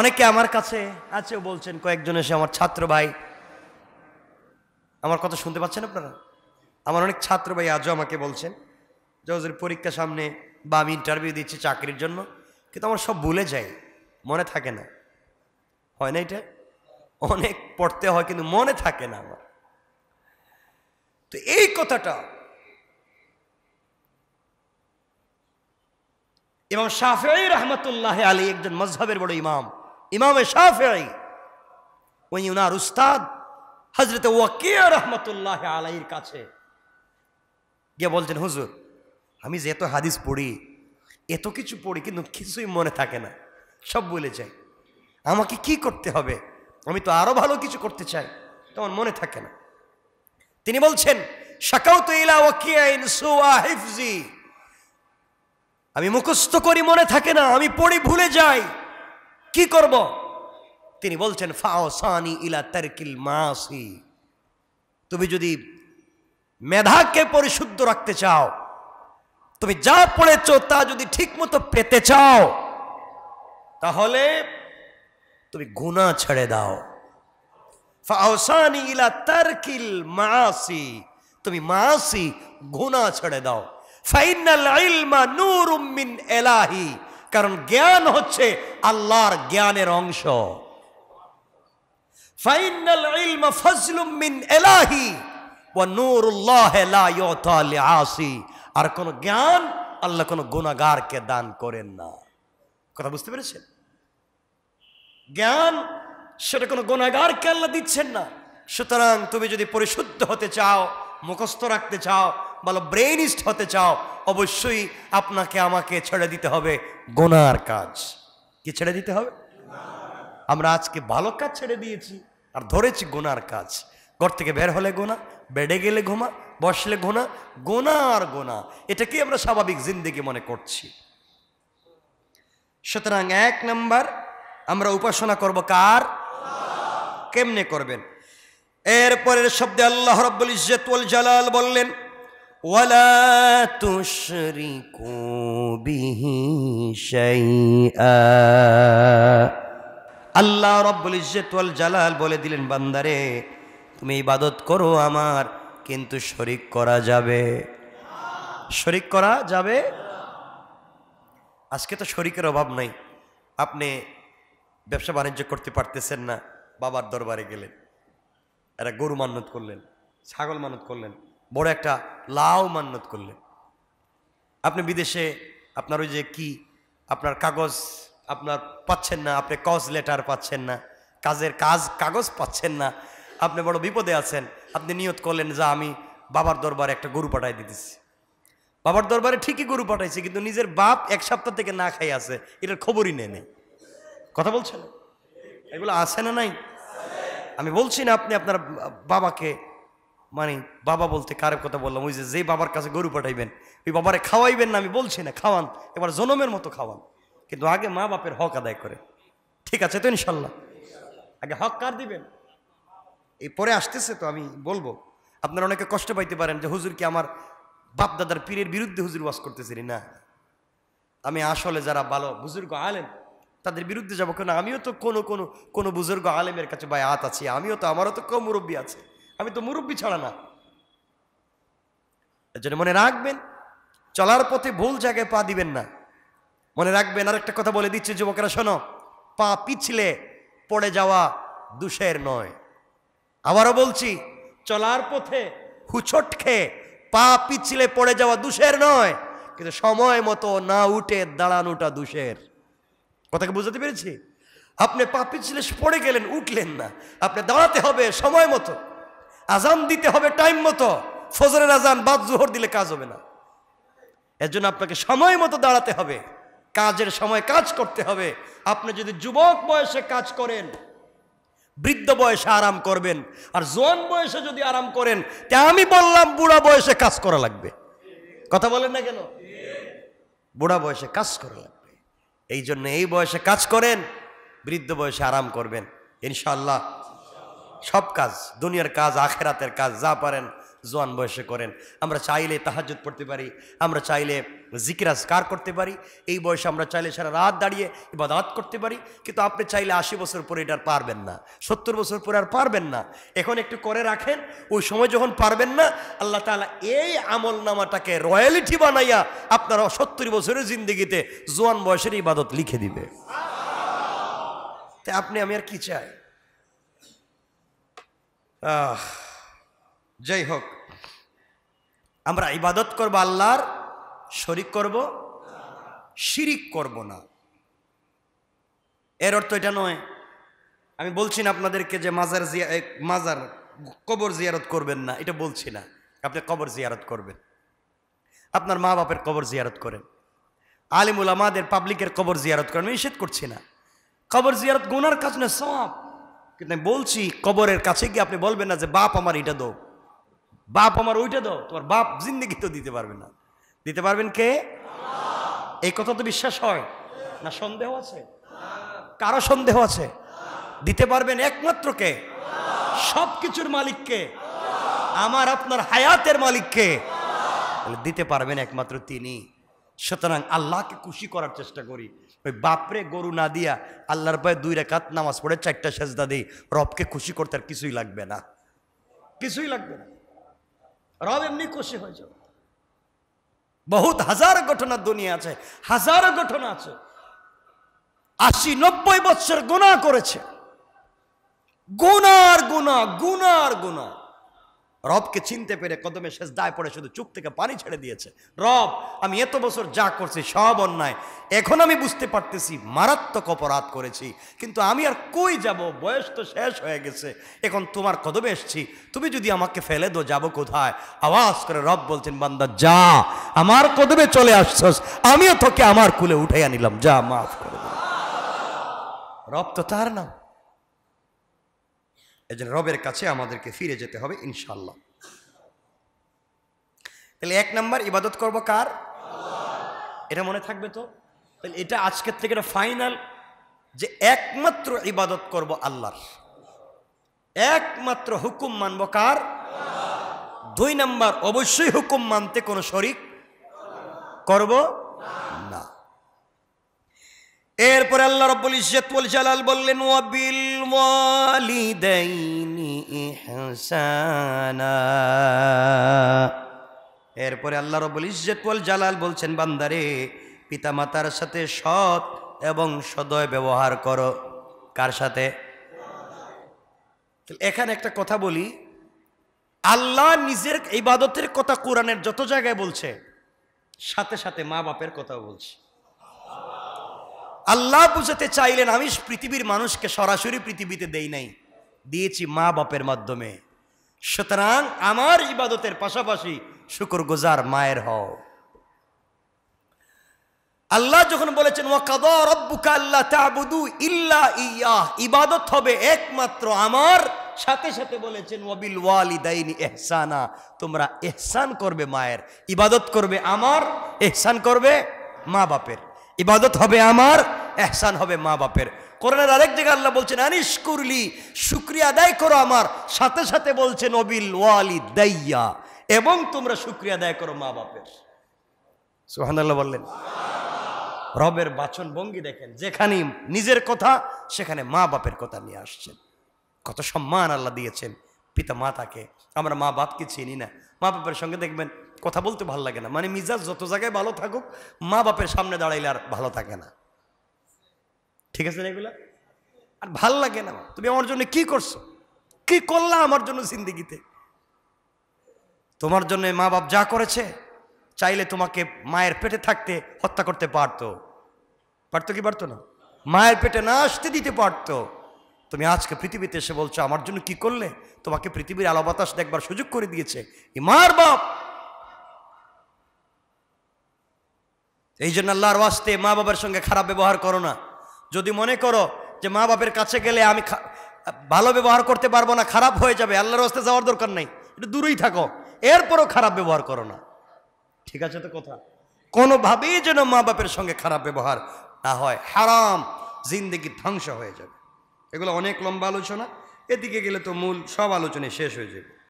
অনেকে আমার কাছে আছে বলছেন কয়েকজন এসে আমার ছাত্র ভাই আমার কথা শুনতে পাচ্ছেন আপনারা আমার অনেক ছাত্র ভাই আজও আমাকে বলছেন যাদের পরীক্ষা সামনে বা আমি ইন্টারভিউ দিচ্ছি চাকরির জন্য কিন্তু আমার সব ভুলে যাই মনে থাকে না হয় না এটা অনেক পড়তে হয় কিন্তু মনে থাকে না আমার তো এই কথাটা এবং শাফি রহমতুল্লাহ আলী একজন মজহবের বড় ইমাম ইমামে শাহি ওই উনার উস্তাদ হজরত ওয়াকিয়া রহমতুল্লাহ আলাইয়ের কাছে গিয়ে বলছেন হুজুর আমি যে এত হাদিস পড়ি এত কিছু পড়ি কিন্তু কিছুই মনে থাকে না সব বলে যাই আমাকে কি করতে হবে আমি তো আরও ভালো কিছু করতে চাই তোমার মনে থাকে না তিনি বলছেন আমি মুখস্থ করি মনে থাকে না আমি পড়ি ভুলে যাই কি করব তিনি বলছেন ফাওসানি ইলা তারকিল মাসি তুমি যদি মেধাকে পরিশুদ্ধ রাখতে চাও তুমি যা পড়েছ তা যদি ঠিকমতো পেতে চাও তাহলে তুমি গুণা ছেড়ে দাও ফাওসানি ইলা তারকিল মাসি তুমি মাসি গুণা ছেড়ে দাও ফাইনাল ইলমা নূরুম মিন এলাহি কারণ জ্ঞান হচ্ছে আল্লাহর জ্ঞানের অংশ ফাইনাল এলাহি লা আর কোন জ্ঞান আল্লাহ কোন গুণাগারকে দান করেন না কথা বুঝতে পেরেছেন জ্ঞান সেটা কোনো গুণাগারকে আল্লাহ দিচ্ছেন না সুতরাং তুমি যদি পরিশুদ্ধ হতে চাও মুখস্থ রাখতে চাও বলো ব্রেইনিস্ট হতে চাও অবশ্যই আপনাকে আমাকে ছেড়ে দিতে হবে গোনার কাজ কি ছেড়ে দিতে হবে আমরা আজকে ভালো কাজ ছেড়ে দিয়েছি আর ধরেছি গোনার কাজ ঘর থেকে বের হলে গোনা বেডে গেলে ঘোমা বসলে ঘোনা গোনা আর গোনা এটাকে আমরা স্বাভাবিক জিন্দিগি মনে করছি সুতরাং এক নম্বর আমরা উপাসনা করব কার কেমনে করবেন এরপরের শব্দে আল্লাহ রব্বুল ইজ্জত জালাল বললেন ولا تشركوا به شيئا আল্লাহ রব্বুল ইজ্জত ওয়াল জালাল বলে দিলেন বান্দারে তুমি ইবাদত করো আমার কিন্তু শরিক করা যাবে শরিক করা যাবে আজকে তো শরিকের অভাব নাই আপনি ব্যবসা বাণিজ্য করতে পারতেছেন না বাবার দরবারে গেলেন এরা গরু মানত করলেন ছাগল মানত করলেন বড় একটা লাও মান্যত করলেন আপনি বিদেশে আপনার ওই যে কি আপনার কাগজ আপনার পাচ্ছেন না আপনি কজ লেটার পাচ্ছেন না কাজের কাজ কাগজ পাচ্ছেন না আপনি বড় বিপদে আছেন আপনি নিয়ত করলেন যা আমি বাবার দরবারে একটা গরু পাঠাই দিতেছি বাবার দরবারে ঠিকই গরু পাঠাইছি কিন্তু নিজের বাপ এক সপ্তাহ থেকে না খাই আছে এটার খবরই নেই নেই কথা বলছেন এগুলো আছে না নাই আমি বলছি না আপনি আপনার বাবাকে মানে বাবা বলতে কার কথা বললাম ওই যে যে বাবার কাছে গরু পাঠাইবেন ওই বাবারে খাওয়াইবেন না আমি বলছি না খাওয়ান এবার জনমের মতো খাওয়ান কিন্তু আগে মা বাপের হক আদায় করে ঠিক আছে তো ইনশাল্লাহ আগে হক কার দিবেন এই পরে আসতেছে তো আমি বলবো আপনারা অনেকে কষ্ট পাইতে পারেন যে হুজুর কি আমার বাপ দাদার পীরের বিরুদ্ধে হুজুর ওয়াস করতেছি না আমি আসলে যারা ভালো বুজুর্গ আলেম তাদের বিরুদ্ধে যাবো কেন আমিও তো কোনো কোনো কোনো বুজুর্গ আলেমের কাছে বা আত আছি আমিও তো আমারও তো কম মুরব্বী আছে আমি তো মুরব্বী ছাড়া না এর জন্য মনে রাখবেন চলার পথে ভুল জায়গায় পা দিবেন না মনে রাখবেন আর একটা কথা বলে দিচ্ছে যুবকেরা শোনো পা পিছলে পড়ে যাওয়া দুষের নয় আবারও বলছি চলার পথে হুচট খেয়ে পা পিছলে পড়ে যাওয়া দুষের নয় কিন্তু সময় মতো না উঠে দাঁড়ানোটা দুষের কথাকে বুঝাতে পেরেছি আপনি পা পিছলে পড়ে গেলেন উঠলেন না আপনি দাঁড়াতে হবে সময় মতো আজান দিতে হবে টাইম মতো ফজরের আজান বাদ জোহর দিলে কাজ হবে না এর জন্য আপনাকে সময় মতো দাঁড়াতে হবে কাজের সময় কাজ করতে হবে আপনি যদি যুবক বয়সে কাজ করেন বৃদ্ধ বয়সে আরাম করবেন আর জোয়ান বয়সে যদি আরাম করেন তা আমি বললাম বুড়া বয়সে কাজ করা লাগবে কথা বলেন না কেন বুড়া বয়সে কাজ করা লাগবে এই জন্য এই বয়সে কাজ করেন বৃদ্ধ বয়সে আরাম করবেন ইনশাল্লাহ সব কাজ দুনিয়ার কাজ আখেরাতের কাজ যা পারেন জোয়ান বয়সে করেন আমরা চাইলে তাহাজুদ পড়তে পারি আমরা চাইলে জিকিরাজ কার করতে পারি এই বয়সে আমরা চাইলে সারা রাত দাঁড়িয়ে ইবাদাত করতে পারি কিন্তু আপনি চাইলে আশি বছর পরে এটা পারবেন না সত্তর বছর পরে আর পারবেন না এখন একটু করে রাখেন ওই সময় যখন পারবেন না আল্লাহ তালা এই আমল নামাটাকে রয়্যালিটি বানাইয়া আপনার সত্তর বছরের জিন্দগিতে জোয়ান বয়সের ইবাদত লিখে দিবে তা আপনি আমি আর কি চাই যাই হোক আমরা ইবাদত করব আল্লাহর শরিক করব শিরিক করব না এর অর্থ এটা নয় আমি বলছি না আপনাদেরকে যে মাজার জিয়া মাজার কবর জিয়ারত করবেন না এটা বলছি না আপনি কবর জিয়ারত করবেন আপনার মা বাপের কবর জিয়ারত করেন আলিমুল আমাদের পাবলিকের কবর জিয়ারত করেন নিষেধ করছি না কবর জিয়ারত গুনার কাজ না সব কিন্তু আমি বলছি কবরের কাছে গিয়ে আপনি বলবেন না যে বাপ আমার এটা দো বাপ আমার ওইটা দো তোমার বাপ জিন্দিগি তো দিতে পারবে না দিতে পারবেন কে এই কথা তো বিশ্বাস হয় না সন্দেহ আছে কারো সন্দেহ আছে দিতে পারবেন একমাত্র কে সব কিছুর মালিককে আমার আপনার হায়াতের মালিককে দিতে পারবেন একমাত্র তিনি সুতরাং আল্লাহকে খুশি করার চেষ্টা করি ওই বাপরে গরু না দিয়া আল্লাহর পায়ে দুই রেখাত নামাজ পড়ে চারটা সেজদা দিই রবকে খুশি করতে আর কিছুই লাগবে না কিছুই লাগবে না রব এমনি খুশি হয়ে যাবে বহুত হাজার ঘটনা দুনিয়া আছে হাজার ঘটনা আছে আশি নব্বই বৎসর গুণা করেছে গুনার গুনা গুনার গুণা রবকে চিনতে পেরে কদমে শেষ দায় পড়ে শুধু চুপ থেকে পানি ছেড়ে দিয়েছে রব আমি এত বছর যা করছি সব অন্যায় এখন আমি বুঝতে পারতেছি মারাত্মক অপরাধ করেছি কিন্তু আমি আর কই যাব বয়স তো শেষ হয়ে গেছে এখন তোমার কদমে এসছি তুমি যদি আমাকে ফেলে দো যাব কোথায় আওয়াজ করে রব বলছেন বান্দা যা আমার কদমে চলে আসছস আমিও তোকে আমার কুলে উঠাইয়া নিলাম যা মাফ করে রব তো তার নাম এজন্য রবের কাছে আমাদেরকে ফিরে যেতে হবে ইনশাল্লাহ তাহলে এক নম্বর ইবাদত করব কার এটা মনে থাকবে তো তাহলে এটা আজকের থেকে এটা ফাইনাল যে একমাত্র ইবাদত করব আল্লাহর একমাত্র হুকুম মানব কার দুই নাম্বার অবশ্যই হুকুম মানতে কোনো শরিক করব এরপরে আল্লাহ রব্বুল ইজ্জত ওয়াল জালাল বললেন ওয়া বিল ওয়ালিদাইনি ইহসানা এরপরে আল্লাহ রব্বুল ইজ্জত ওয়াল জালাল বলছেন বান্দারে পিতামাতার সাথে সৎ এবং সদয় ব্যবহার করো কার সাথে এখানে একটা কথা বলি আল্লাহ নিজের ইবাদতের কথা কোরআনের যত জায়গায় বলছে সাথে সাথে মা বাপের কথাও বলছে আল্লাহ বুঝাতে চাইলেন আমি পৃথিবীর মানুষকে সরাসরি পৃথিবীতে দেই নাই দিয়েছি মা বাপের মাধ্যমে সুতরাং আমার ইবাদতের পাশাপাশি শুকর গুজার মায়ের হও আল্লাহ যখন বলেছেন ইল্লা ইয়াহ ইবাদত হবে একমাত্র আমার সাথে সাথে বলেছেন ওয়ালি ওয়ালিদাইনি এহসানা তোমরা এহসান করবে মায়ের ইবাদত করবে আমার এহসান করবে মা বাপের ইবাদত হবে আমার এহসান হবে মা বাপের করোনার আরেক জায়গায় আল্লাহ বলছেন আনিস করলি শুক্রিয়া আদায় করো আমার সাথে সাথে বলছেন অবিল ওয়ালি দাইয়া এবং তোমরা শুক্রিয়া আদায় করো মা বাপের সোহানাল্লাহ বললেন রবের বাচন ভঙ্গি দেখেন যেখানে নিজের কথা সেখানে মা বাপের কথা নিয়ে আসছেন কত সম্মান আল্লাহ দিয়েছেন পিতা মাতাকে আমরা মা বাপকে চিনি না মা বাপের সঙ্গে দেখবেন কথা বলতে ভালো লাগে না মানে মিজাজ যত জায়গায় ভালো থাকুক মা বাপের সামনে দাঁড়াইলে আর ভালো থাকে না ঠিক আছে না এগুলা আর ভাল লাগে না তুমি আমার জন্য কি করছো কি করলা আমার জন্য জিন্দিগিতে তোমার জন্য মা বাপ যা করেছে চাইলে তোমাকে মায়ের পেটে থাকতে হত্যা করতে পারতো পারতো কি পারতো না মায়ের পেটে না আসতে দিতে পারতো তুমি আজকে পৃথিবীতে এসে বলছো আমার জন্য কি করলে তোমাকে পৃথিবীর আলো বাতাস দেখবার সুযোগ করে দিয়েছে মার বাপ এই জন্য আল্লাহর ওয়াস্তে মা বাবার সঙ্গে খারাপ ব্যবহার করো না যদি মনে করো যে মা বাপের কাছে গেলে আমি ভালো ব্যবহার করতে পারবো না খারাপ হয়ে যাবে আল্লাহর ওয়াস্তে যাওয়ার দরকার নেই একটু দূরেই থাকো এরপরও খারাপ ব্যবহার করো না ঠিক আছে তো কথা কোনোভাবেই যেন মা বাপের সঙ্গে খারাপ ব্যবহার না হয় হারাম জিন্দগি ধ্বংস হয়ে যাবে এগুলো অনেক লম্বা আলোচনা এদিকে গেলে তো মূল সব আলোচনায় শেষ হয়ে যাবে